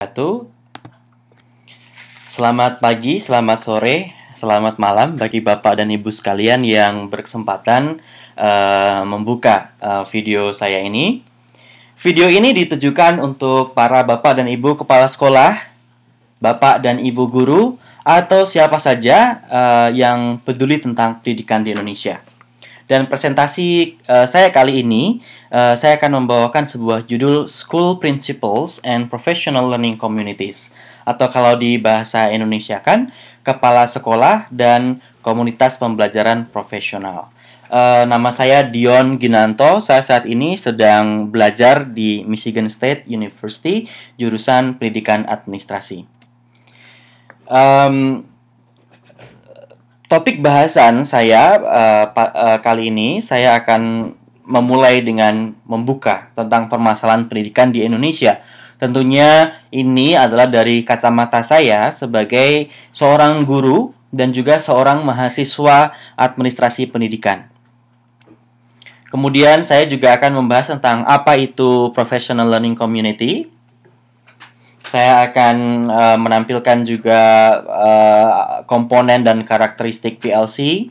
wabarakatuh. Selamat pagi, selamat sore, selamat malam bagi Bapak dan Ibu sekalian yang berkesempatan uh, membuka uh, video saya ini. Video ini ditujukan untuk para Bapak dan Ibu kepala sekolah, Bapak dan Ibu guru, atau siapa saja uh, yang peduli tentang pendidikan di Indonesia. Dan presentasi uh, saya kali ini, uh, saya akan membawakan sebuah judul School Principles and Professional Learning Communities atau kalau di bahasa Indonesia kan kepala sekolah dan komunitas pembelajaran profesional. Uh, nama saya Dion Ginanto. Saya saat ini sedang belajar di Michigan State University jurusan Pendidikan Administrasi. Um, topik bahasan saya uh, uh, kali ini saya akan memulai dengan membuka tentang permasalahan pendidikan di Indonesia. Tentunya ini adalah dari kacamata saya sebagai seorang guru dan juga seorang mahasiswa administrasi pendidikan. Kemudian saya juga akan membahas tentang apa itu professional learning community, saya akan uh, menampilkan juga uh, komponen dan karakteristik PLC.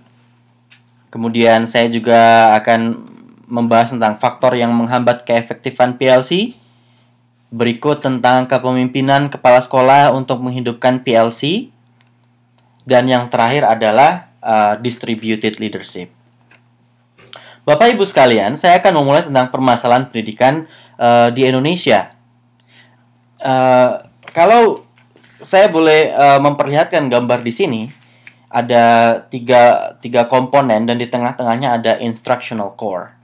Kemudian saya juga akan membahas tentang faktor yang menghambat keefektifan PLC. Berikut tentang kepemimpinan kepala sekolah untuk menghidupkan PLC. Dan yang terakhir adalah uh, distributed leadership. Bapak Ibu sekalian, saya akan memulai tentang permasalahan pendidikan uh, di Indonesia Eh, kalau saya boleh uh, memperlihatkan gambar di sini ada tiga, tiga komponen dan di tengah-tengahnya ada instructional core.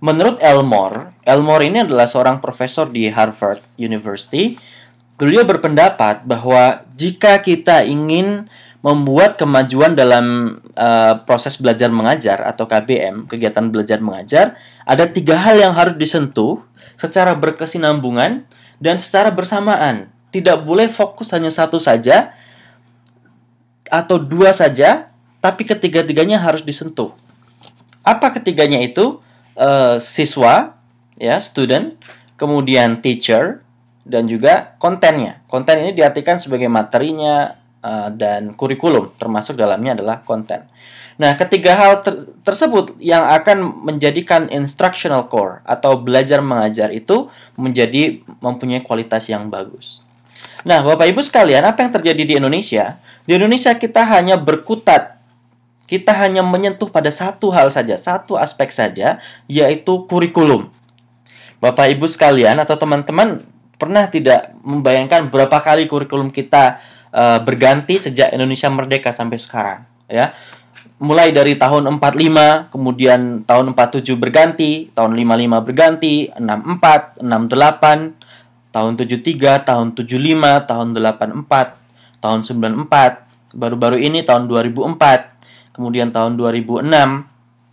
Menurut Elmore, Elmore ini adalah seorang profesor di Harvard University. Beliau berpendapat bahwa jika kita ingin membuat kemajuan dalam uh, proses belajar mengajar atau KBM, kegiatan belajar mengajar, ada tiga hal yang harus disentuh secara berkesinambungan dan secara bersamaan. Tidak boleh fokus hanya satu saja atau dua saja, tapi ketiga-tiganya harus disentuh. Apa ketiganya itu? E, siswa, ya, student, kemudian teacher, dan juga kontennya. Konten ini diartikan sebagai materinya e, dan kurikulum, termasuk dalamnya adalah konten. Nah, ketiga hal ter tersebut yang akan menjadikan instructional core atau belajar mengajar itu menjadi mempunyai kualitas yang bagus. Nah, Bapak Ibu sekalian, apa yang terjadi di Indonesia? Di Indonesia kita hanya berkutat kita hanya menyentuh pada satu hal saja, satu aspek saja, yaitu kurikulum. Bapak Ibu sekalian atau teman-teman pernah tidak membayangkan berapa kali kurikulum kita uh, berganti sejak Indonesia merdeka sampai sekarang, ya? mulai dari tahun 45, kemudian tahun 47 berganti, tahun 55 berganti, 64, 68, tahun 73, tahun 75, tahun 84, tahun 94, baru-baru ini tahun 2004, kemudian tahun 2006,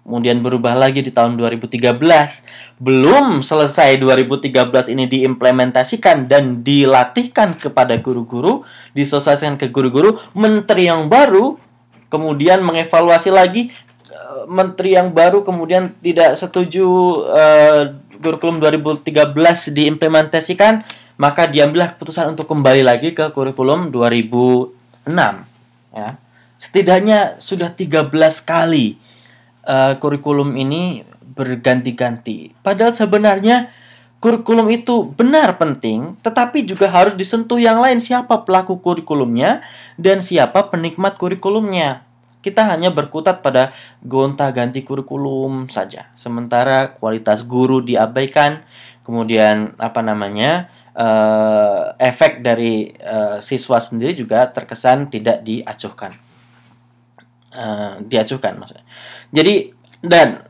kemudian berubah lagi di tahun 2013. Belum selesai 2013 ini diimplementasikan dan dilatihkan kepada guru-guru, disosialisasikan ke guru-guru, menteri yang baru kemudian mengevaluasi lagi eh, menteri yang baru kemudian tidak setuju uh, kurikulum 2013 diimplementasikan, maka diambillah keputusan untuk kembali lagi ke kurikulum 2006. Ya. Setidaknya sudah 13 kali uh, kurikulum ini berganti-ganti. Padahal sebenarnya kurikulum itu benar penting, tetapi juga harus disentuh yang lain siapa pelaku kurikulumnya dan siapa penikmat kurikulumnya. Kita hanya berkutat pada gonta-ganti kurikulum saja. Sementara kualitas guru diabaikan, kemudian apa namanya? Uh, efek dari uh, siswa sendiri juga terkesan tidak diacuhkan. Uh, diacuhkan maksudnya. Jadi dan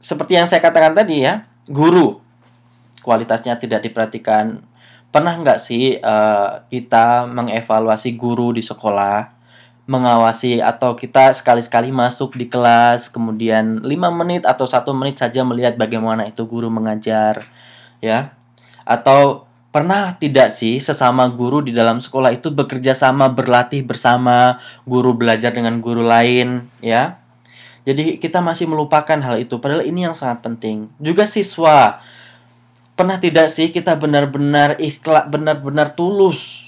seperti yang saya katakan tadi ya, guru kualitasnya tidak diperhatikan. Pernah nggak sih uh, kita mengevaluasi guru di sekolah? mengawasi atau kita sekali-sekali masuk di kelas kemudian 5 menit atau satu menit saja melihat bagaimana itu guru mengajar ya atau pernah tidak sih sesama guru di dalam sekolah itu bekerja sama berlatih bersama guru belajar dengan guru lain ya jadi kita masih melupakan hal itu padahal ini yang sangat penting juga siswa pernah tidak sih kita benar-benar ikhlas benar-benar tulus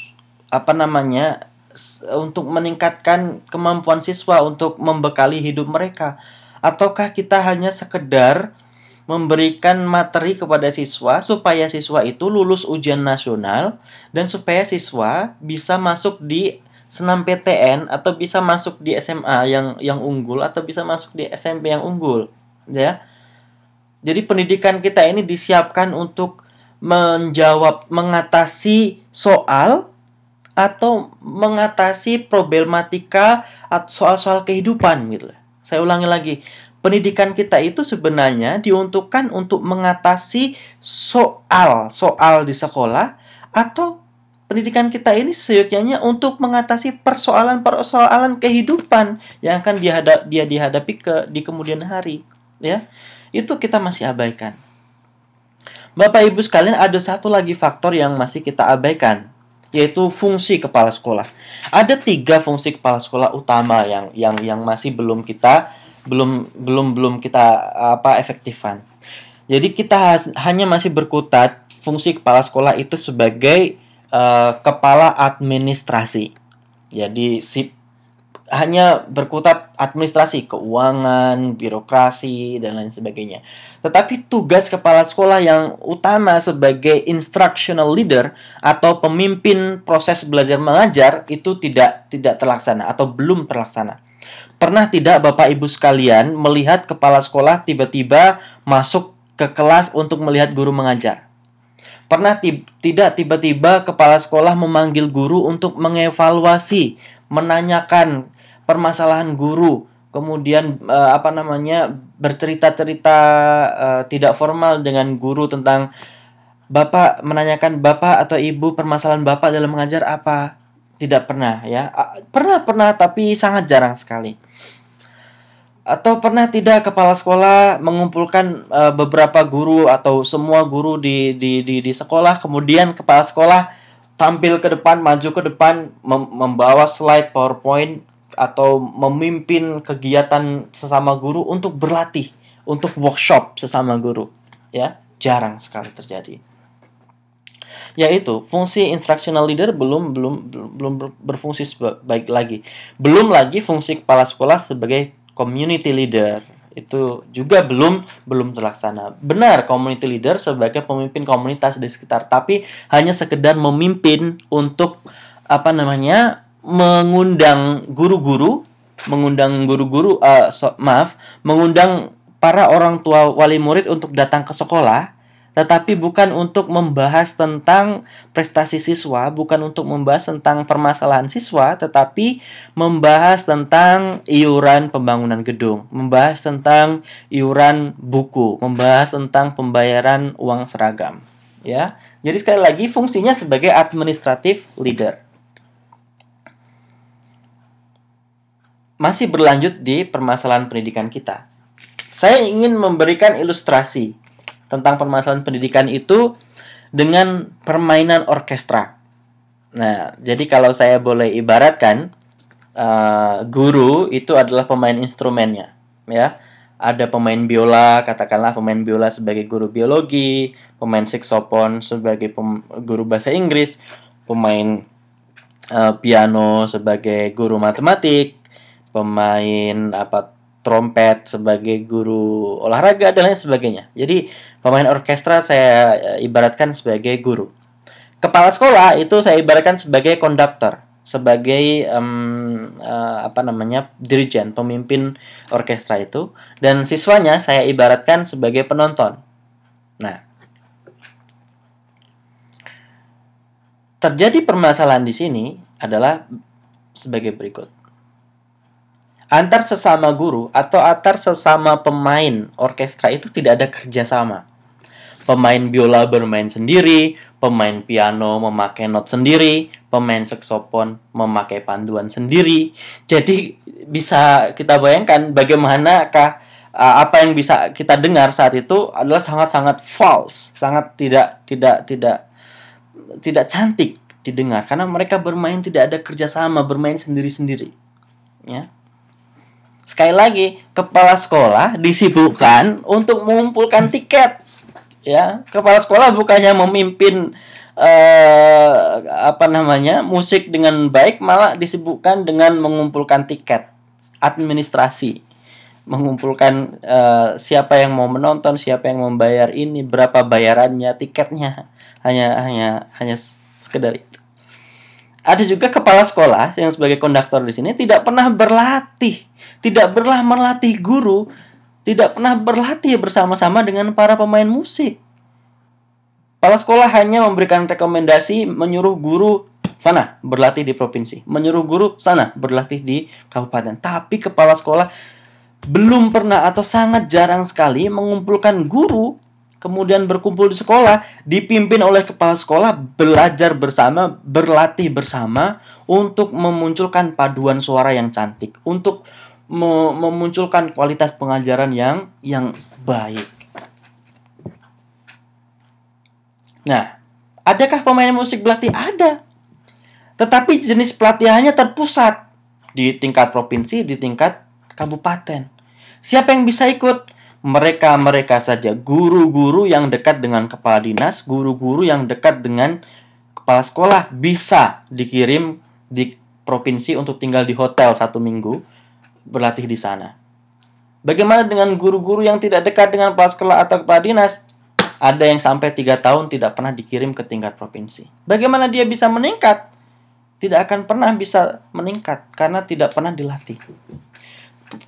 apa namanya untuk meningkatkan kemampuan siswa untuk membekali hidup mereka ataukah kita hanya sekedar memberikan materi kepada siswa supaya siswa itu lulus ujian nasional dan supaya siswa bisa masuk di senam PTN atau bisa masuk di SMA yang yang unggul atau bisa masuk di SMP yang unggul ya. Jadi pendidikan kita ini disiapkan untuk menjawab mengatasi soal atau mengatasi problematika soal-soal kehidupan gitu. Saya ulangi lagi, pendidikan kita itu sebenarnya diuntukkan untuk mengatasi soal-soal di sekolah atau pendidikan kita ini seyogyanya untuk mengatasi persoalan-persoalan kehidupan yang akan dihadap dia dihadapi ke di kemudian hari, ya. Itu kita masih abaikan. Bapak Ibu sekalian, ada satu lagi faktor yang masih kita abaikan, yaitu fungsi kepala sekolah. Ada tiga fungsi kepala sekolah utama yang yang yang masih belum kita belum belum belum kita apa efektifan. Jadi kita has, hanya masih berkutat fungsi kepala sekolah itu sebagai uh, kepala administrasi. Jadi si hanya berkutat administrasi, keuangan, birokrasi, dan lain sebagainya. Tetapi tugas kepala sekolah yang utama sebagai instructional leader atau pemimpin proses belajar mengajar itu tidak tidak terlaksana atau belum terlaksana. Pernah tidak Bapak Ibu sekalian melihat kepala sekolah tiba-tiba masuk ke kelas untuk melihat guru mengajar? Pernah tidak tiba-tiba kepala sekolah memanggil guru untuk mengevaluasi, menanyakan permasalahan guru, kemudian uh, apa namanya bercerita-cerita uh, tidak formal dengan guru tentang bapak menanyakan bapak atau ibu permasalahan bapak dalam mengajar apa tidak pernah ya pernah pernah tapi sangat jarang sekali atau pernah tidak kepala sekolah mengumpulkan uh, beberapa guru atau semua guru di, di di di sekolah kemudian kepala sekolah tampil ke depan maju ke depan mem membawa slide powerpoint atau memimpin kegiatan sesama guru untuk berlatih, untuk workshop sesama guru. Ya, jarang sekali terjadi. Yaitu fungsi instructional leader belum belum belum berfungsi baik lagi. Belum lagi fungsi kepala sekolah sebagai community leader itu juga belum belum terlaksana. Benar, community leader sebagai pemimpin komunitas di sekitar, tapi hanya sekedar memimpin untuk apa namanya mengundang guru-guru, mengundang guru-guru, uh, so, maaf, mengundang para orang tua wali murid untuk datang ke sekolah, tetapi bukan untuk membahas tentang prestasi siswa, bukan untuk membahas tentang permasalahan siswa, tetapi membahas tentang iuran pembangunan gedung, membahas tentang iuran buku, membahas tentang pembayaran uang seragam. Ya, jadi sekali lagi fungsinya sebagai administratif leader. masih berlanjut di permasalahan pendidikan kita. Saya ingin memberikan ilustrasi tentang permasalahan pendidikan itu dengan permainan orkestra. Nah, jadi kalau saya boleh ibaratkan, uh, guru itu adalah pemain instrumennya, ya. Ada pemain biola, katakanlah pemain biola sebagai guru biologi, pemain saksofon sebagai pem guru bahasa Inggris, pemain uh, piano sebagai guru matematik, pemain apa trompet sebagai guru olahraga dan lain sebagainya. Jadi pemain orkestra saya eh, ibaratkan sebagai guru. Kepala sekolah itu saya ibaratkan sebagai konduktor, sebagai um, uh, apa namanya dirijen, pemimpin orkestra itu, dan siswanya saya ibaratkan sebagai penonton. Nah, terjadi permasalahan di sini adalah sebagai berikut antar sesama guru atau antar sesama pemain orkestra itu tidak ada kerjasama. Pemain biola bermain sendiri, pemain piano memakai not sendiri, pemain saksofon memakai panduan sendiri. Jadi bisa kita bayangkan bagaimanakah apa yang bisa kita dengar saat itu adalah sangat-sangat false, sangat tidak tidak tidak tidak cantik didengar karena mereka bermain tidak ada kerjasama, bermain sendiri-sendiri. Ya. Sekali lagi, kepala sekolah disibukkan untuk mengumpulkan tiket. Ya, kepala sekolah bukannya memimpin uh, apa namanya musik dengan baik, malah disibukkan dengan mengumpulkan tiket administrasi mengumpulkan uh, siapa yang mau menonton, siapa yang membayar ini, berapa bayarannya, tiketnya, hanya hanya hanya sekedar itu ada juga kepala sekolah yang sebagai konduktor di sini tidak pernah berlatih, tidak pernah melatih guru, tidak pernah berlatih bersama-sama dengan para pemain musik. Kepala sekolah hanya memberikan rekomendasi menyuruh guru sana berlatih di provinsi, menyuruh guru sana berlatih di kabupaten. Tapi kepala sekolah belum pernah atau sangat jarang sekali mengumpulkan guru kemudian berkumpul di sekolah, dipimpin oleh kepala sekolah, belajar bersama, berlatih bersama untuk memunculkan paduan suara yang cantik, untuk memunculkan kualitas pengajaran yang yang baik. Nah, adakah pemain musik berlatih? Ada. Tetapi jenis pelatihannya terpusat di tingkat provinsi, di tingkat kabupaten. Siapa yang bisa ikut? mereka-mereka saja, guru-guru yang dekat dengan kepala dinas, guru-guru yang dekat dengan kepala sekolah bisa dikirim di provinsi untuk tinggal di hotel satu minggu berlatih di sana. Bagaimana dengan guru-guru yang tidak dekat dengan kepala sekolah atau kepala dinas? Ada yang sampai tiga tahun tidak pernah dikirim ke tingkat provinsi. Bagaimana dia bisa meningkat? Tidak akan pernah bisa meningkat karena tidak pernah dilatih.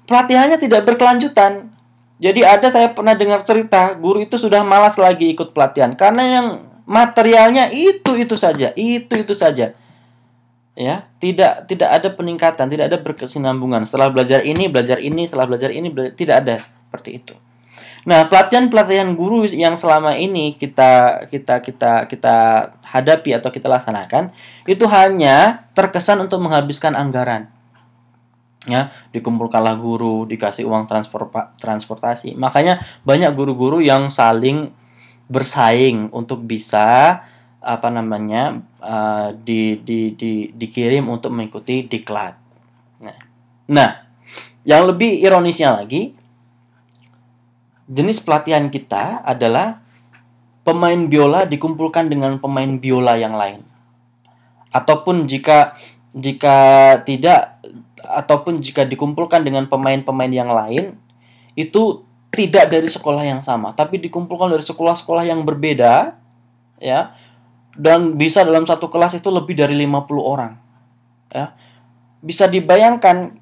Pelatihannya tidak berkelanjutan jadi ada saya pernah dengar cerita guru itu sudah malas lagi ikut pelatihan karena yang materialnya itu itu saja, itu itu saja. Ya, tidak tidak ada peningkatan, tidak ada berkesinambungan. Setelah belajar ini, belajar ini, setelah belajar ini belajar, tidak ada seperti itu. Nah, pelatihan-pelatihan guru yang selama ini kita kita kita kita hadapi atau kita laksanakan itu hanya terkesan untuk menghabiskan anggaran ya dikumpulkanlah guru dikasih uang transfer transportasi makanya banyak guru-guru yang saling bersaing untuk bisa apa namanya uh, di, di, di, dikirim untuk mengikuti diklat nah, nah yang lebih ironisnya lagi jenis pelatihan kita adalah pemain biola dikumpulkan dengan pemain biola yang lain ataupun jika jika tidak ataupun jika dikumpulkan dengan pemain-pemain yang lain itu tidak dari sekolah yang sama tapi dikumpulkan dari sekolah-sekolah yang berbeda ya dan bisa dalam satu kelas itu lebih dari 50 orang ya bisa dibayangkan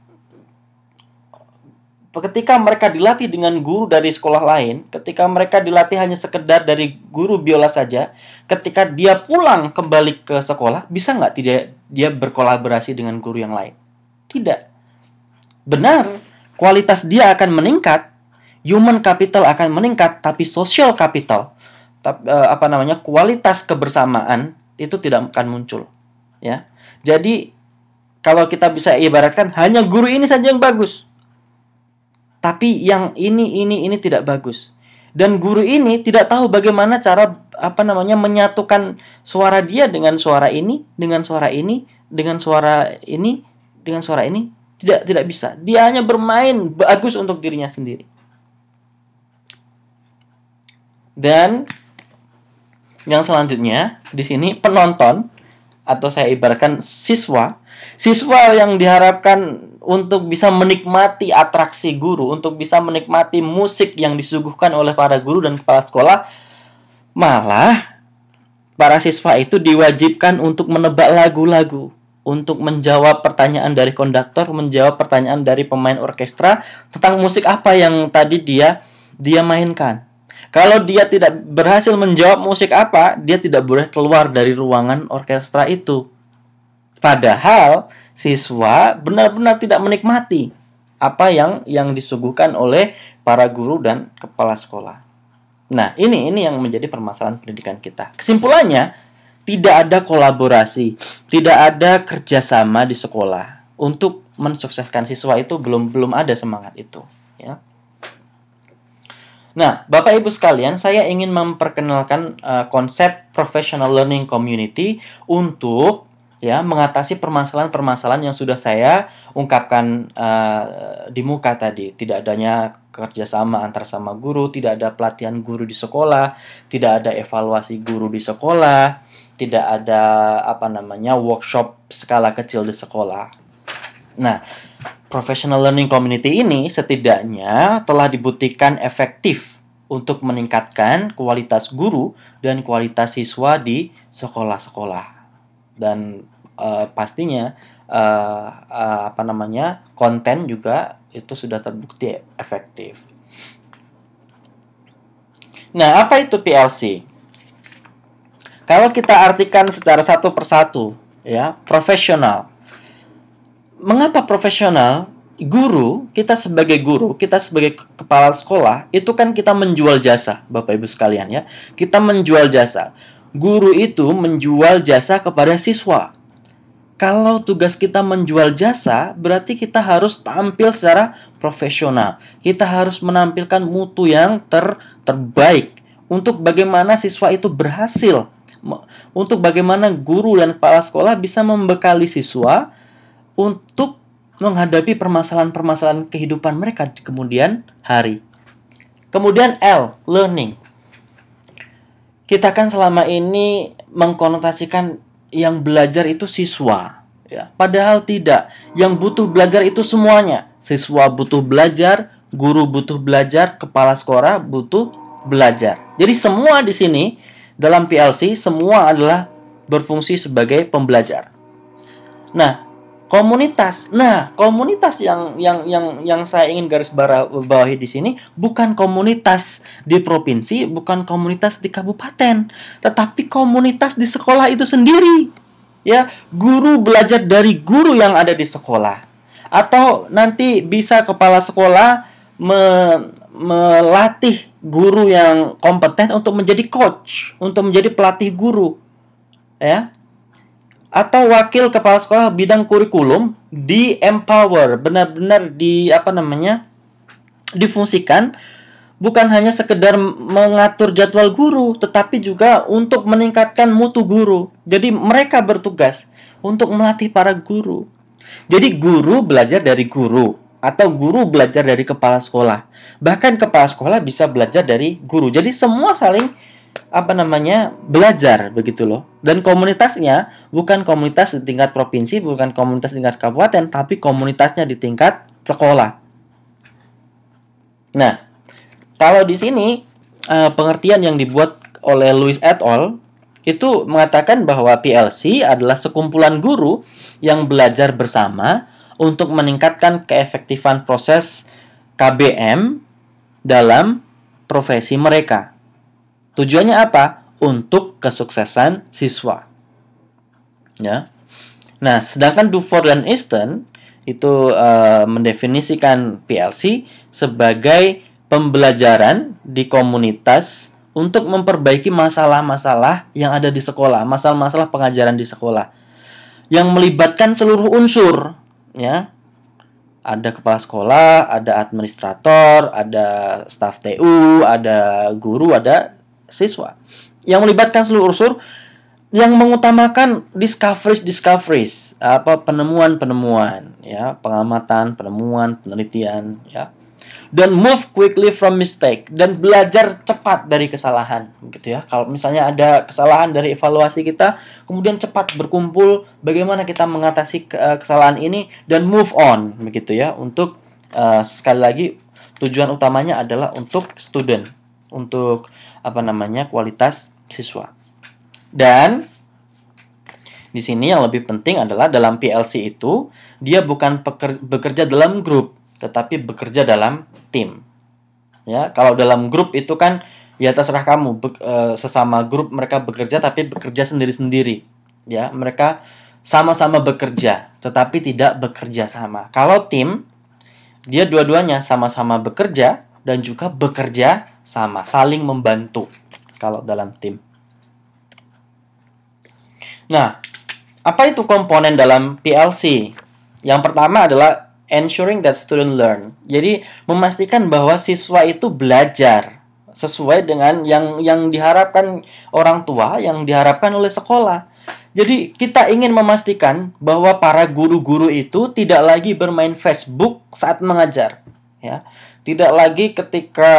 ketika mereka dilatih dengan guru dari sekolah lain, ketika mereka dilatih hanya sekedar dari guru biola saja, ketika dia pulang kembali ke sekolah, bisa nggak tidak dia berkolaborasi dengan guru yang lain? Tidak. Benar, kualitas dia akan meningkat, human capital akan meningkat, tapi social capital, eh, apa namanya, kualitas kebersamaan itu tidak akan muncul. Ya, jadi kalau kita bisa ibaratkan hanya guru ini saja yang bagus, tapi yang ini ini ini tidak bagus. Dan guru ini tidak tahu bagaimana cara apa namanya menyatukan suara dia dengan suara ini, dengan suara ini, dengan suara ini, dengan suara ini tidak tidak bisa. Dia hanya bermain bagus untuk dirinya sendiri. Dan yang selanjutnya di sini penonton atau saya ibaratkan siswa, siswa yang diharapkan untuk bisa menikmati atraksi guru, untuk bisa menikmati musik yang disuguhkan oleh para guru dan kepala sekolah, malah para siswa itu diwajibkan untuk menebak lagu-lagu untuk menjawab pertanyaan dari konduktor, menjawab pertanyaan dari pemain orkestra tentang musik apa yang tadi dia dia mainkan. Kalau dia tidak berhasil menjawab musik apa, dia tidak boleh keluar dari ruangan orkestra itu. Padahal siswa benar-benar tidak menikmati apa yang yang disuguhkan oleh para guru dan kepala sekolah. Nah, ini ini yang menjadi permasalahan pendidikan kita. Kesimpulannya, tidak ada kolaborasi, tidak ada kerjasama di sekolah untuk mensukseskan siswa itu belum belum ada semangat itu. Ya. Nah, Bapak Ibu sekalian, saya ingin memperkenalkan uh, konsep professional learning community untuk ya mengatasi permasalahan-permasalahan yang sudah saya ungkapkan uh, di muka tadi. Tidak adanya kerjasama antar sama guru, tidak ada pelatihan guru di sekolah, tidak ada evaluasi guru di sekolah, tidak ada apa namanya workshop skala kecil di sekolah. Nah, professional learning community ini setidaknya telah dibuktikan efektif untuk meningkatkan kualitas guru dan kualitas siswa di sekolah-sekolah. Dan uh, pastinya uh, uh, apa namanya konten juga itu sudah terbukti efektif. Nah, apa itu PLC? Kalau kita artikan secara satu persatu, ya, profesional. Mengapa profesional? Guru, kita sebagai guru, kita sebagai kepala sekolah, itu kan kita menjual jasa, Bapak Ibu sekalian ya. Kita menjual jasa. Guru itu menjual jasa kepada siswa. Kalau tugas kita menjual jasa, berarti kita harus tampil secara profesional. Kita harus menampilkan mutu yang ter terbaik untuk bagaimana siswa itu berhasil untuk bagaimana guru dan kepala sekolah bisa membekali siswa untuk menghadapi permasalahan-permasalahan kehidupan mereka di kemudian hari. Kemudian L, learning. Kita kan selama ini mengkonotasikan yang belajar itu siswa, ya. Padahal tidak. Yang butuh belajar itu semuanya. Siswa butuh belajar, guru butuh belajar, kepala sekolah butuh belajar. Jadi semua di sini dalam PLC, semua adalah berfungsi sebagai pembelajar. Nah, komunitas. Nah, komunitas yang yang yang yang saya ingin garis bawahi di sini bukan komunitas di provinsi, bukan komunitas di kabupaten, tetapi komunitas di sekolah itu sendiri. Ya, guru belajar dari guru yang ada di sekolah. Atau nanti bisa kepala sekolah melatih guru yang kompeten untuk menjadi coach, untuk menjadi pelatih guru. Ya. Atau wakil kepala sekolah bidang kurikulum di empower, benar-benar di apa namanya? difungsikan bukan hanya sekedar mengatur jadwal guru, tetapi juga untuk meningkatkan mutu guru. Jadi mereka bertugas untuk melatih para guru. Jadi guru belajar dari guru, atau guru belajar dari kepala sekolah. Bahkan kepala sekolah bisa belajar dari guru. Jadi semua saling apa namanya belajar begitu loh dan komunitasnya bukan komunitas di tingkat provinsi bukan komunitas di tingkat kabupaten tapi komunitasnya di tingkat sekolah nah kalau di sini eh, pengertian yang dibuat oleh Louis et al itu mengatakan bahwa PLC adalah sekumpulan guru yang belajar bersama untuk meningkatkan keefektifan proses KBM dalam profesi mereka. Tujuannya apa? Untuk kesuksesan siswa. Ya. Nah, sedangkan Dufour dan Easton itu e, mendefinisikan PLC sebagai pembelajaran di komunitas untuk memperbaiki masalah-masalah yang ada di sekolah, masalah-masalah pengajaran di sekolah yang melibatkan seluruh unsur ya ada kepala sekolah, ada administrator, ada staf TU, ada guru, ada siswa yang melibatkan seluruh unsur yang mengutamakan discoveries discoveries apa penemuan penemuan ya pengamatan penemuan penelitian ya dan move quickly from mistake dan belajar cepat dari kesalahan gitu ya kalau misalnya ada kesalahan dari evaluasi kita kemudian cepat berkumpul bagaimana kita mengatasi eh, kesalahan ini dan move on begitu ya untuk uh, sekali lagi tujuan utamanya adalah untuk student untuk apa namanya kualitas siswa dan di sini yang lebih penting adalah dalam PLC itu dia bukan bekerja dalam grup tetapi bekerja dalam tim. Ya, kalau dalam grup itu kan ya terserah kamu Be uh, sesama grup mereka bekerja tapi bekerja sendiri-sendiri. Ya, mereka sama-sama bekerja tetapi tidak bekerja sama. Kalau tim dia dua-duanya sama-sama bekerja dan juga bekerja sama, saling membantu kalau dalam tim. Nah, apa itu komponen dalam PLC? Yang pertama adalah ensuring that student learn. Jadi memastikan bahwa siswa itu belajar sesuai dengan yang yang diharapkan orang tua, yang diharapkan oleh sekolah. Jadi kita ingin memastikan bahwa para guru-guru itu tidak lagi bermain Facebook saat mengajar, ya. Tidak lagi ketika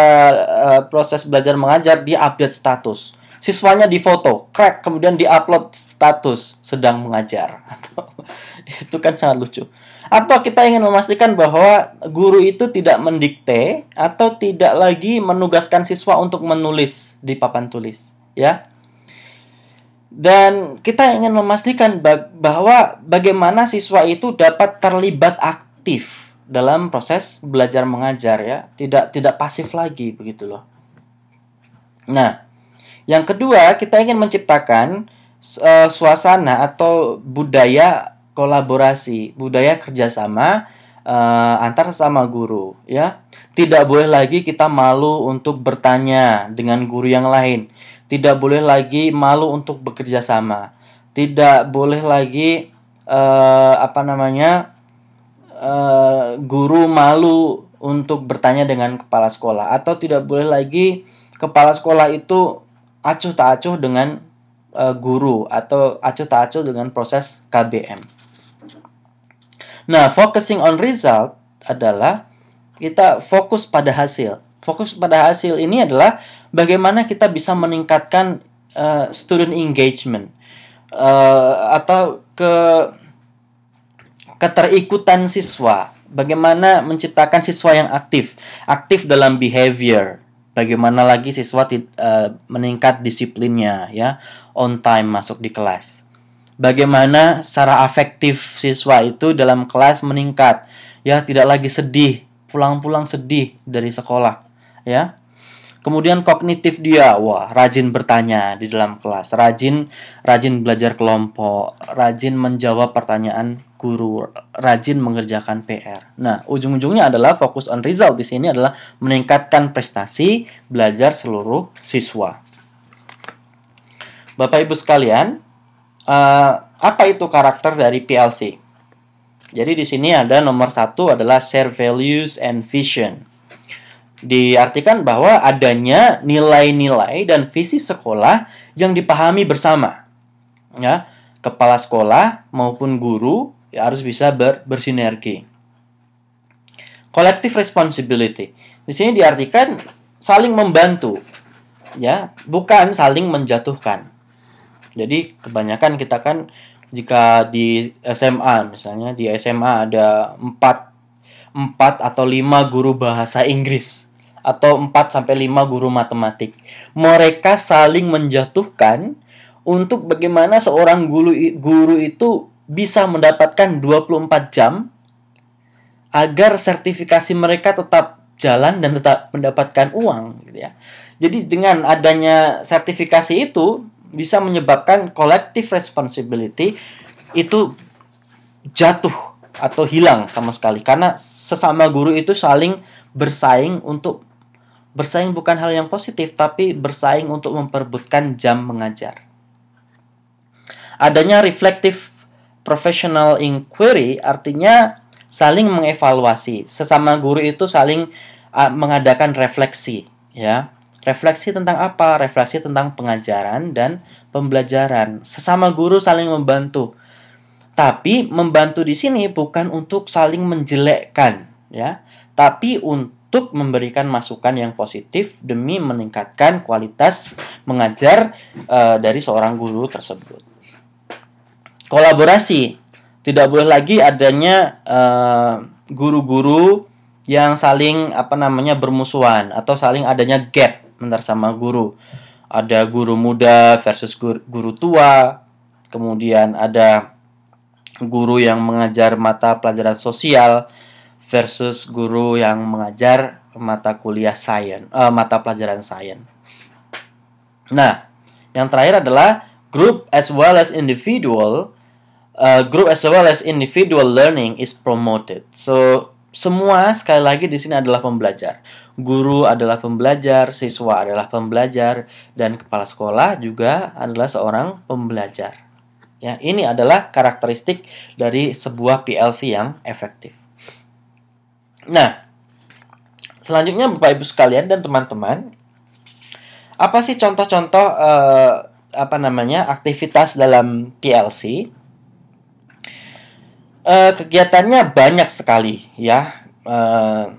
uh, proses belajar mengajar dia update status siswanya difoto, crack, kemudian diupload status sedang mengajar. itu kan sangat lucu. Atau kita ingin memastikan bahwa guru itu tidak mendikte atau tidak lagi menugaskan siswa untuk menulis di papan tulis, ya. Dan kita ingin memastikan bahwa bagaimana siswa itu dapat terlibat aktif dalam proses belajar mengajar ya, tidak tidak pasif lagi begitu loh. Nah, yang kedua, kita ingin menciptakan uh, suasana atau budaya kolaborasi, budaya kerjasama uh, antar sesama guru. Ya, tidak boleh lagi kita malu untuk bertanya dengan guru yang lain. Tidak boleh lagi malu untuk bekerja sama. Tidak boleh lagi uh, apa namanya uh, guru malu untuk bertanya dengan kepala sekolah atau tidak boleh lagi kepala sekolah itu acuh tak acuh dengan uh, guru atau acuh tak acuh dengan proses KBM. Nah, focusing on result adalah kita fokus pada hasil. Fokus pada hasil ini adalah bagaimana kita bisa meningkatkan uh, student engagement uh, atau ke keterikutan siswa. Bagaimana menciptakan siswa yang aktif, aktif dalam behavior, Bagaimana lagi siswa uh, meningkat disiplinnya ya, on time masuk di kelas. Bagaimana secara afektif siswa itu dalam kelas meningkat ya, tidak lagi sedih, pulang-pulang sedih dari sekolah ya. Kemudian kognitif dia, wah rajin bertanya di dalam kelas, rajin rajin belajar kelompok, rajin menjawab pertanyaan guru rajin mengerjakan PR. Nah, ujung-ujungnya adalah fokus on result di sini adalah meningkatkan prestasi belajar seluruh siswa. Bapak Ibu sekalian, uh, apa itu karakter dari PLC? Jadi di sini ada nomor satu adalah share values and vision. Diartikan bahwa adanya nilai-nilai dan visi sekolah yang dipahami bersama. Ya, kepala sekolah maupun guru ya harus bisa ber, bersinergi. Collective responsibility. Di sini diartikan saling membantu. Ya, bukan saling menjatuhkan. Jadi kebanyakan kita kan jika di SMA misalnya di SMA ada 4 4 atau 5 guru bahasa Inggris atau 4 sampai 5 guru matematik. Mereka saling menjatuhkan untuk bagaimana seorang guru guru itu bisa mendapatkan 24 jam agar sertifikasi mereka tetap jalan dan tetap mendapatkan uang gitu ya. Jadi dengan adanya sertifikasi itu bisa menyebabkan collective responsibility itu jatuh atau hilang sama sekali karena sesama guru itu saling bersaing untuk bersaing bukan hal yang positif tapi bersaing untuk memperbutkan jam mengajar. Adanya reflective professional inquiry artinya saling mengevaluasi. Sesama guru itu saling uh, mengadakan refleksi, ya. Refleksi tentang apa? Refleksi tentang pengajaran dan pembelajaran. Sesama guru saling membantu. Tapi membantu di sini bukan untuk saling menjelekkan, ya. Tapi untuk memberikan masukan yang positif demi meningkatkan kualitas mengajar uh, dari seorang guru tersebut kolaborasi. Tidak boleh lagi adanya eh, guru-guru uh, yang saling apa namanya bermusuhan atau saling adanya gap antar sama guru. Ada guru muda versus guru, guru tua, kemudian ada guru yang mengajar mata pelajaran sosial versus guru yang mengajar mata kuliah sains, uh, eh, mata pelajaran sains. Nah, yang terakhir adalah group as well as individual Uh, group as well as individual learning is promoted. So semua sekali lagi di sini adalah pembelajar. Guru adalah pembelajar, siswa adalah pembelajar, dan kepala sekolah juga adalah seorang pembelajar. Ya, ini adalah karakteristik dari sebuah PLC yang efektif. Nah, selanjutnya Bapak Ibu sekalian dan teman-teman, apa sih contoh-contoh eh, apa namanya aktivitas dalam PLC? Eh, kegiatannya banyak sekali ya uh,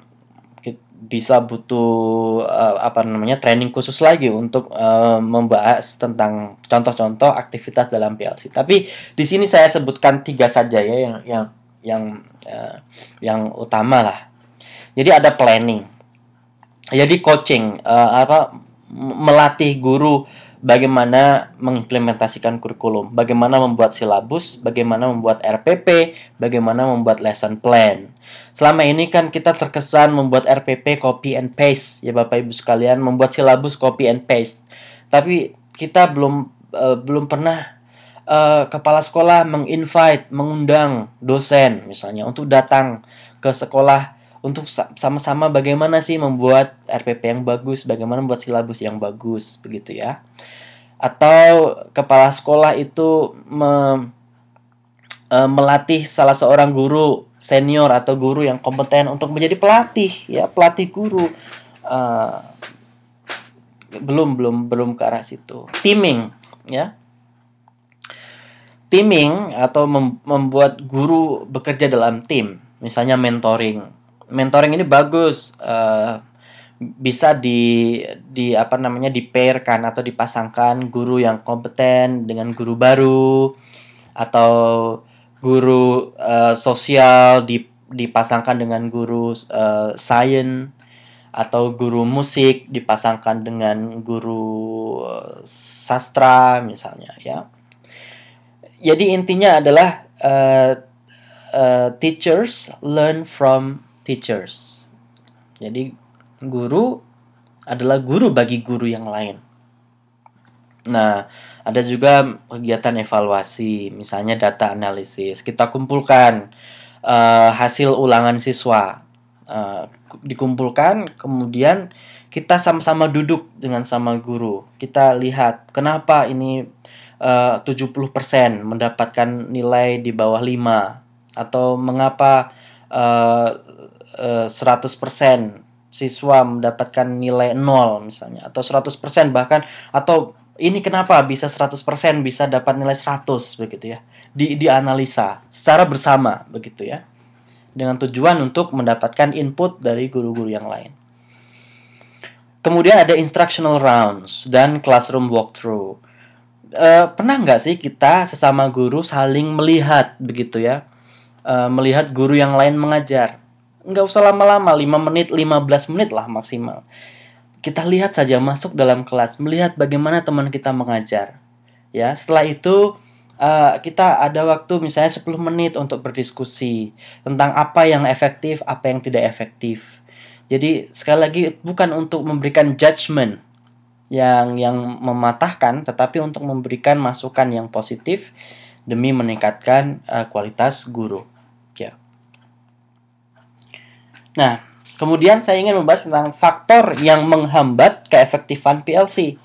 bisa butuh uh, apa namanya training khusus lagi untuk uh, membahas tentang contoh-contoh aktivitas dalam PLC. Tapi di sini saya sebutkan tiga saja ya yang yang yang uh, yang utama lah. Jadi ada planning. Jadi coaching uh, apa melatih guru bagaimana mengimplementasikan kurikulum, bagaimana membuat silabus, bagaimana membuat RPP, bagaimana membuat lesson plan. Selama ini kan kita terkesan membuat RPP copy and paste ya Bapak Ibu sekalian, membuat silabus copy and paste. Tapi kita belum uh, belum pernah uh, kepala sekolah menginvite, mengundang dosen misalnya untuk datang ke sekolah untuk sama-sama bagaimana sih membuat RPP yang bagus, bagaimana membuat silabus yang bagus, begitu ya. Atau kepala sekolah itu me, e, melatih salah seorang guru senior atau guru yang kompeten untuk menjadi pelatih, ya pelatih guru. E, belum belum belum ke arah situ. Teaming, ya teaming atau membuat guru bekerja dalam tim, misalnya mentoring mentoring ini bagus uh, bisa di di apa namanya di pairkan atau dipasangkan guru yang kompeten dengan guru baru atau guru uh, sosial di dipasangkan dengan guru uh, sains atau guru musik dipasangkan dengan guru sastra misalnya ya jadi intinya adalah uh, uh, teachers learn from teachers. Jadi guru adalah guru bagi guru yang lain. Nah, ada juga kegiatan evaluasi, misalnya data analisis. Kita kumpulkan uh, hasil ulangan siswa, uh, dikumpulkan, kemudian kita sama-sama duduk dengan sama guru. Kita lihat kenapa ini eh, uh, 70% mendapatkan nilai di bawah 5 atau mengapa 100% eh, siswa mendapatkan nilai nol misalnya atau 100% bahkan atau ini kenapa bisa 100% bisa dapat nilai 100 begitu ya di dianalisa secara bersama begitu ya dengan tujuan untuk mendapatkan input dari guru-guru yang lain. Kemudian ada instructional rounds dan classroom walkthrough. E, pernah nggak sih kita sesama guru saling melihat begitu ya, e, melihat guru yang lain mengajar? nggak usah lama-lama 5 menit 15 menit lah maksimal kita lihat saja masuk dalam kelas melihat bagaimana teman kita mengajar ya setelah itu uh, kita ada waktu misalnya 10 menit untuk berdiskusi tentang apa yang efektif apa yang tidak efektif jadi sekali lagi bukan untuk memberikan judgement yang yang mematahkan tetapi untuk memberikan masukan yang positif demi meningkatkan uh, kualitas guru Nah, kemudian saya ingin membahas tentang faktor yang menghambat keefektifan PLC.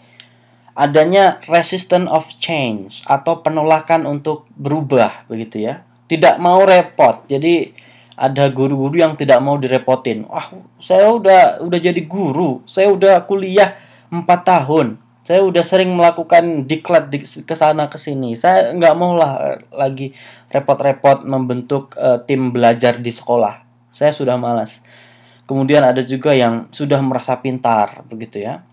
Adanya resistance of change atau penolakan untuk berubah begitu ya. Tidak mau repot. Jadi ada guru-guru yang tidak mau direpotin. Wah, saya udah udah jadi guru, saya udah kuliah 4 tahun. Saya udah sering melakukan diklat di, ke sana ke sini. Saya nggak mau lah lagi repot-repot membentuk uh, tim belajar di sekolah saya sudah malas. Kemudian ada juga yang sudah merasa pintar, begitu ya.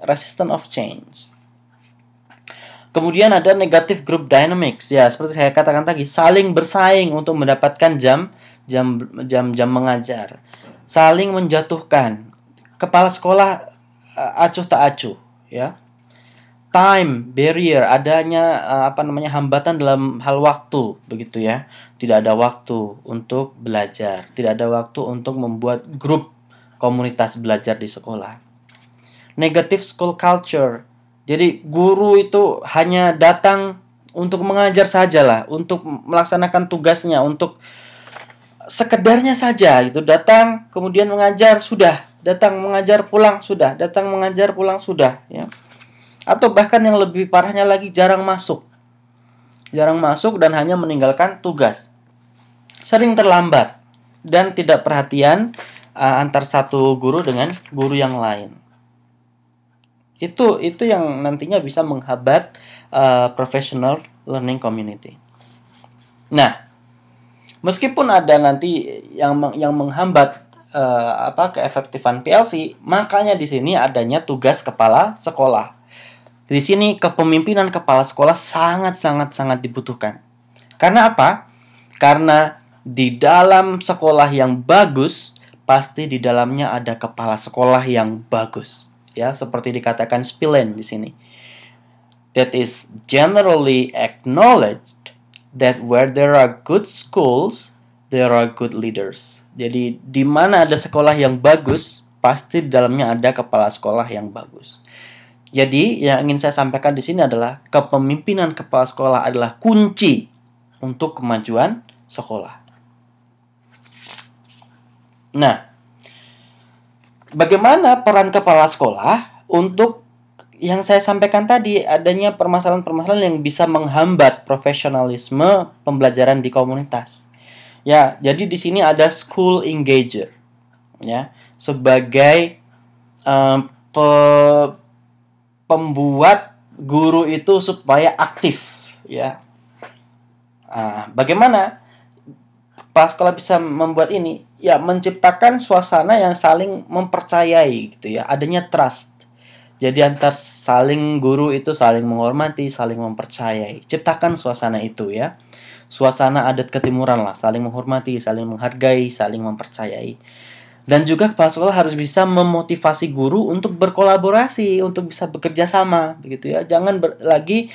Resistant of change. Kemudian ada negative group dynamics ya seperti saya katakan tadi saling bersaing untuk mendapatkan jam jam jam jam mengajar saling menjatuhkan kepala sekolah eh, acuh tak acuh ya time barrier, adanya uh, apa namanya hambatan dalam hal waktu, begitu ya. Tidak ada waktu untuk belajar, tidak ada waktu untuk membuat grup komunitas belajar di sekolah. Negative school culture. Jadi guru itu hanya datang untuk mengajar sajalah, untuk melaksanakan tugasnya, untuk sekedarnya saja itu datang kemudian mengajar sudah datang mengajar pulang sudah datang mengajar pulang sudah ya atau bahkan yang lebih parahnya lagi jarang masuk. Jarang masuk dan hanya meninggalkan tugas. Sering terlambat dan tidak perhatian uh, antar satu guru dengan guru yang lain. Itu itu yang nantinya bisa menghambat uh, professional learning community. Nah, meskipun ada nanti yang yang menghambat uh, apa keefektifan PLC, makanya di sini adanya tugas kepala sekolah di sini kepemimpinan kepala sekolah sangat-sangat-sangat dibutuhkan. Karena apa? Karena di dalam sekolah yang bagus, pasti di dalamnya ada kepala sekolah yang bagus. Ya, seperti dikatakan Spillen di sini. That is generally acknowledged that where there are good schools, there are good leaders. Jadi, di mana ada sekolah yang bagus, pasti di dalamnya ada kepala sekolah yang bagus. Jadi, yang ingin saya sampaikan di sini adalah kepemimpinan kepala sekolah adalah kunci untuk kemajuan sekolah. Nah, bagaimana peran kepala sekolah untuk yang saya sampaikan tadi adanya permasalahan-permasalahan yang bisa menghambat profesionalisme pembelajaran di komunitas. Ya, jadi di sini ada school engager ya sebagai um, pe pembuat guru itu supaya aktif ya nah, bagaimana pas kalau bisa membuat ini ya menciptakan suasana yang saling mempercayai gitu ya adanya trust jadi antar saling guru itu saling menghormati saling mempercayai ciptakan suasana itu ya suasana adat ketimuran lah saling menghormati saling menghargai saling mempercayai dan juga kepala sekolah harus bisa memotivasi guru untuk berkolaborasi, untuk bisa bekerja sama, begitu ya. Jangan ber, lagi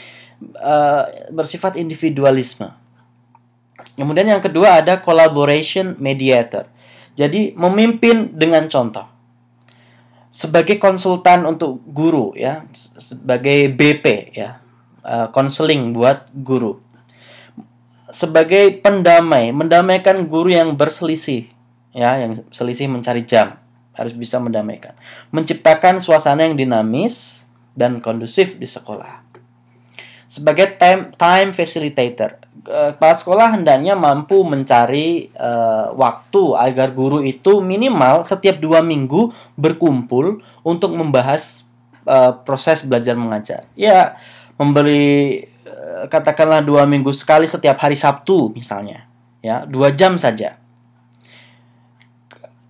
uh, bersifat individualisme. Kemudian yang kedua ada collaboration mediator. Jadi memimpin dengan contoh. Sebagai konsultan untuk guru ya, sebagai BP ya, eh, konseling uh, buat guru. Sebagai pendamai, mendamaikan guru yang berselisih ya yang selisih mencari jam harus bisa mendamaikan menciptakan suasana yang dinamis dan kondusif di sekolah sebagai time time facilitator kepala sekolah hendaknya mampu mencari uh, waktu agar guru itu minimal setiap dua minggu berkumpul untuk membahas uh, proses belajar mengajar ya memberi uh, katakanlah dua minggu sekali setiap hari Sabtu misalnya ya dua jam saja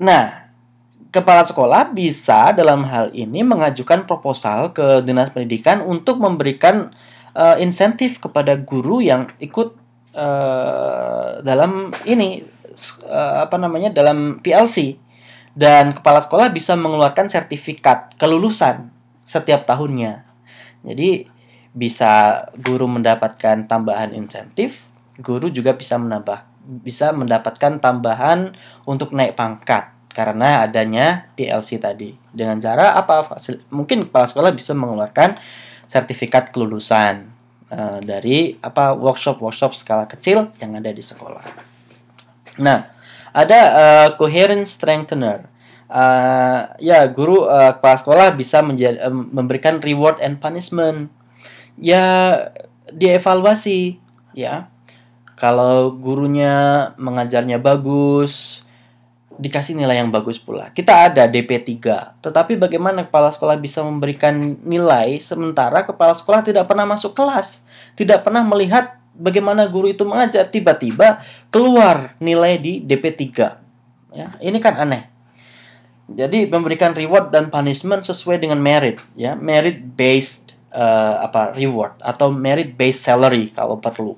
Nah, kepala sekolah bisa dalam hal ini mengajukan proposal ke dinas pendidikan untuk memberikan uh, insentif kepada guru yang ikut uh, dalam ini uh, apa namanya dalam PLC dan kepala sekolah bisa mengeluarkan sertifikat kelulusan setiap tahunnya. Jadi bisa guru mendapatkan tambahan insentif, guru juga bisa menambah bisa mendapatkan tambahan untuk naik pangkat karena adanya PLC tadi. Dengan cara apa? Mungkin kepala sekolah bisa mengeluarkan sertifikat kelulusan uh, dari apa workshop-workshop skala kecil yang ada di sekolah. Nah, ada uh, coherent strengthener. Uh, ya, guru uh, kepala sekolah bisa menjadi, uh, memberikan reward and punishment. Ya, dievaluasi, ya kalau gurunya mengajarnya bagus dikasih nilai yang bagus pula. Kita ada DP3, tetapi bagaimana kepala sekolah bisa memberikan nilai sementara kepala sekolah tidak pernah masuk kelas, tidak pernah melihat bagaimana guru itu mengajar tiba-tiba keluar nilai di DP3. Ya, ini kan aneh. Jadi memberikan reward dan punishment sesuai dengan merit ya, merit based uh, eh, apa reward atau merit based salary kalau perlu.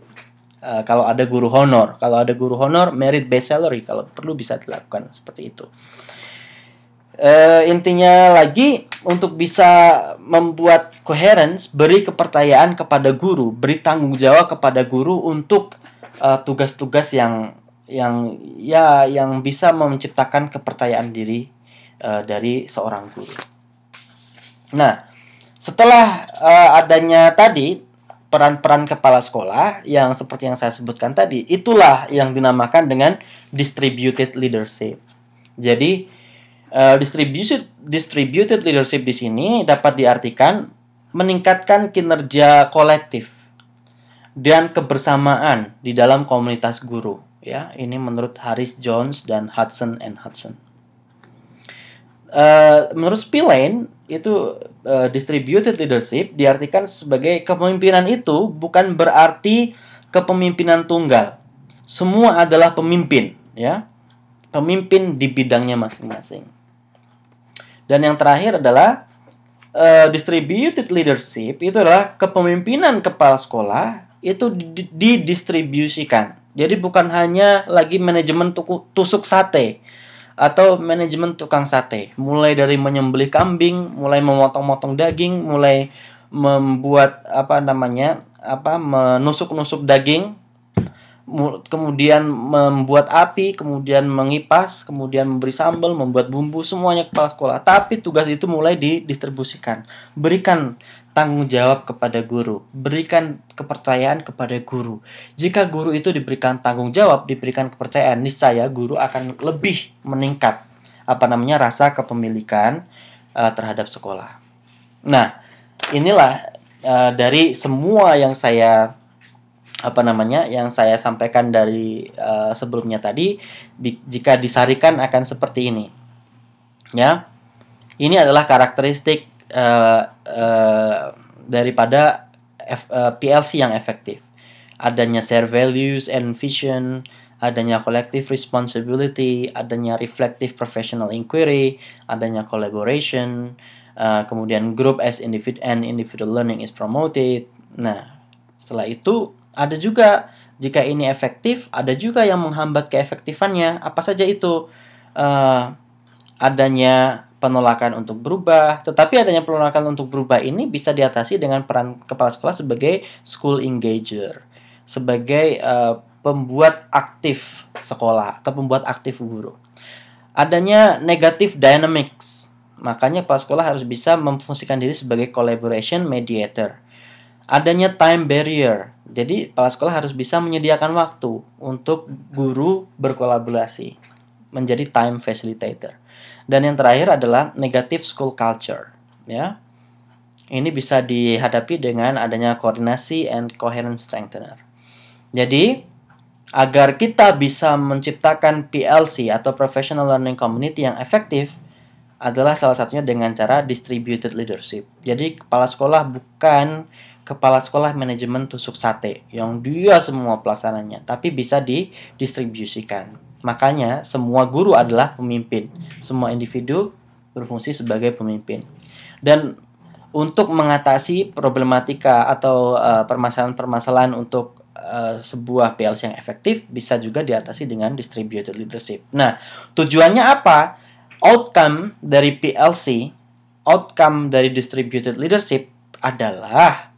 Eh, kalau ada guru honor, kalau ada guru honor, merit based salary kalau perlu bisa dilakukan seperti itu. Uh, intinya lagi untuk bisa membuat coherence, beri kepercayaan kepada guru, beri tanggung jawab kepada guru untuk eh, tugas-tugas uh, yang yang ya yang bisa menciptakan kepercayaan diri uh, dari seorang guru. Nah, setelah uh, adanya tadi peran-peran kepala sekolah yang seperti yang saya sebutkan tadi itulah yang dinamakan dengan distributed leadership. Jadi uh, eh, distributed distributed leadership di sini dapat diartikan meningkatkan kinerja kolektif dan kebersamaan di dalam komunitas guru ya. Ini menurut Harris Jones dan Hudson and Hudson. Uh, menurut Spillane itu uh, distributed leadership diartikan sebagai kepemimpinan itu bukan berarti kepemimpinan tunggal. Semua adalah pemimpin, ya. Pemimpin di bidangnya masing-masing. Dan yang terakhir adalah uh, distributed leadership itu adalah kepemimpinan kepala sekolah itu didistribusikan. Jadi bukan hanya lagi manajemen tusuk sate, atau manajemen tukang sate, mulai dari menyembelih kambing, mulai memotong-motong daging, mulai membuat apa namanya apa menusuk-nusuk daging, kemudian membuat api, kemudian mengipas, kemudian memberi sambal, membuat bumbu semuanya kepala sekolah. Tapi tugas itu mulai didistribusikan. Berikan tanggung jawab kepada guru. Berikan kepercayaan kepada guru. Jika guru itu diberikan tanggung jawab, diberikan kepercayaan, niscaya guru akan lebih meningkat apa namanya rasa kepemilikan uh, terhadap sekolah. Nah, inilah uh, dari semua yang saya apa namanya yang saya sampaikan dari uh, sebelumnya tadi jika disarikan akan seperti ini. Ya. Ini adalah karakteristik uh, daripada F, uh, eh, PLC yang efektif. Adanya share values and vision, adanya collective responsibility, adanya reflective professional inquiry, adanya collaboration, uh, kemudian group as individual and individual learning is promoted. Nah, setelah itu ada juga jika ini efektif, ada juga yang menghambat keefektifannya. Apa saja itu? Uh, adanya penolakan untuk berubah. Tetapi adanya penolakan untuk berubah ini bisa diatasi dengan peran kepala sekolah sebagai school engager, sebagai uh, pembuat aktif sekolah atau pembuat aktif guru. Adanya negatif dynamics, makanya kepala sekolah harus bisa memfungsikan diri sebagai collaboration mediator. Adanya time barrier, jadi kepala sekolah harus bisa menyediakan waktu untuk guru berkolaborasi menjadi time facilitator. Dan yang terakhir adalah negative school culture, ya. Ini bisa dihadapi dengan adanya koordinasi and coherent strengthener. Jadi, agar kita bisa menciptakan PLC atau professional learning community yang efektif adalah salah satunya dengan cara distributed leadership. Jadi, kepala sekolah bukan kepala sekolah manajemen tusuk sate yang dia semua pelaksananya, tapi bisa didistribusikan. Makanya semua guru adalah pemimpin. Semua individu berfungsi sebagai pemimpin. Dan untuk mengatasi problematika atau eh, permasalahan-permasalahan uh, untuk uh, sebuah PLC yang efektif bisa juga diatasi dengan distributed leadership. Nah, tujuannya apa? Outcome dari PLC, outcome dari distributed leadership adalah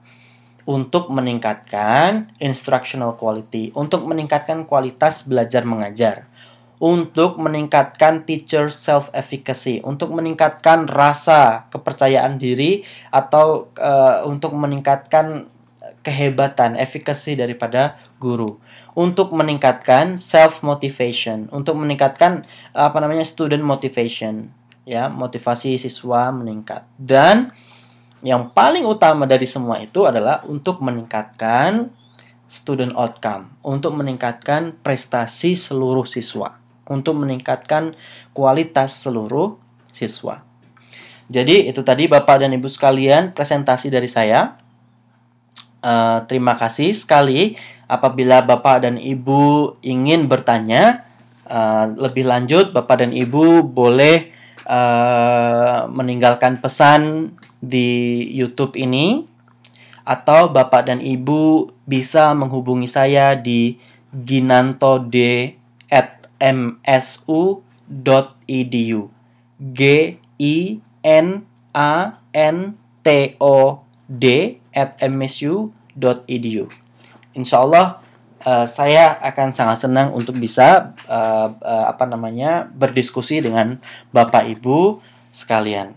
untuk meningkatkan instructional quality, untuk meningkatkan kualitas belajar mengajar untuk meningkatkan teacher self efficacy, untuk meningkatkan rasa kepercayaan diri atau uh, untuk meningkatkan kehebatan efficacy daripada guru. Untuk meningkatkan self motivation, untuk meningkatkan apa namanya student motivation, ya, motivasi siswa meningkat. Dan yang paling utama dari semua itu adalah untuk meningkatkan student outcome, untuk meningkatkan prestasi seluruh siswa untuk meningkatkan kualitas seluruh siswa. Jadi itu tadi Bapak dan Ibu sekalian presentasi dari saya. Uh, terima kasih sekali apabila Bapak dan Ibu ingin bertanya uh, lebih lanjut Bapak dan Ibu boleh uh, meninggalkan pesan di YouTube ini atau Bapak dan Ibu bisa menghubungi saya di ginantod@ msu.edu e g i n a n t o d at msu.edu insya Allah uh, eh, saya akan sangat senang untuk bisa uh, uh, apa namanya berdiskusi dengan Bapak Ibu sekalian.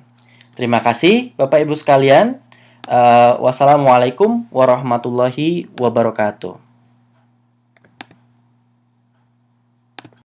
Terima kasih Bapak Ibu sekalian. Uh, wassalamualaikum warahmatullahi wabarakatuh.